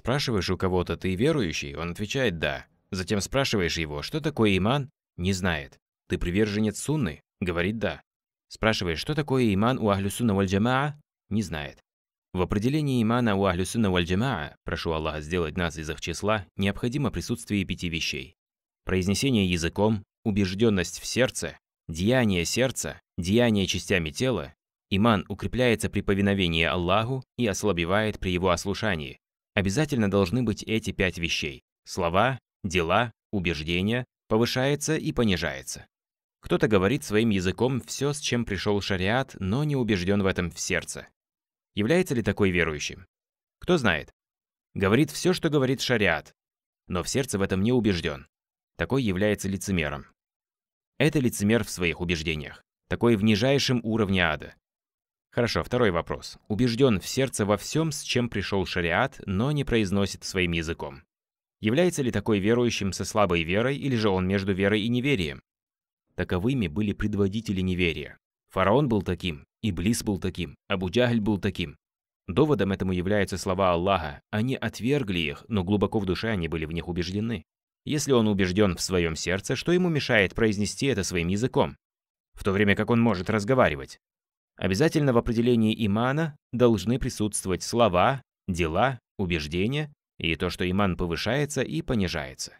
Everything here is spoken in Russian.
Спрашиваешь у кого-то, ты верующий? Он отвечает «да». Затем спрашиваешь его, что такое иман? Не знает. Ты приверженец сунны? Говорит «да». Спрашиваешь, что такое иман у ахлюсунна вальджамаа? Не знает. В определении имана у ахлюсунна вальджамаа, прошу Аллаха сделать нас из их числа, необходимо присутствие пяти вещей. Произнесение языком, убежденность в сердце, деяние сердца, деяние частями тела, иман укрепляется при повиновении Аллаху и ослабевает при его ослушании, обязательно должны быть эти пять вещей. Слова, дела, убеждения, повышается и понижается. Кто-то говорит своим языком все, с чем пришел шариат, но не убежден в этом в сердце. Является ли такой верующим? Кто знает. Говорит все, что говорит шариат, но в сердце в этом не убежден. Такой является лицемером. Это лицемер в своих убеждениях. Такой в нижайшем уровне ада. Хорошо, второй вопрос. Убежден в сердце во всем, с чем пришел шариат, но не произносит своим языком. Является ли такой верующим со слабой верой, или же он между верой и неверием? Таковыми были предводители неверия. Фараон был таким, Иблис был таким, Абу-Джахль был таким. Доводом этому являются слова Аллаха. Они отвергли их, но глубоко в душе они были в них убеждены. Если он убежден в своем сердце, что ему мешает произнести это своим языком? В то время как он может разговаривать. Обязательно в определении имана должны присутствовать слова, дела, убеждения и то, что иман повышается и понижается.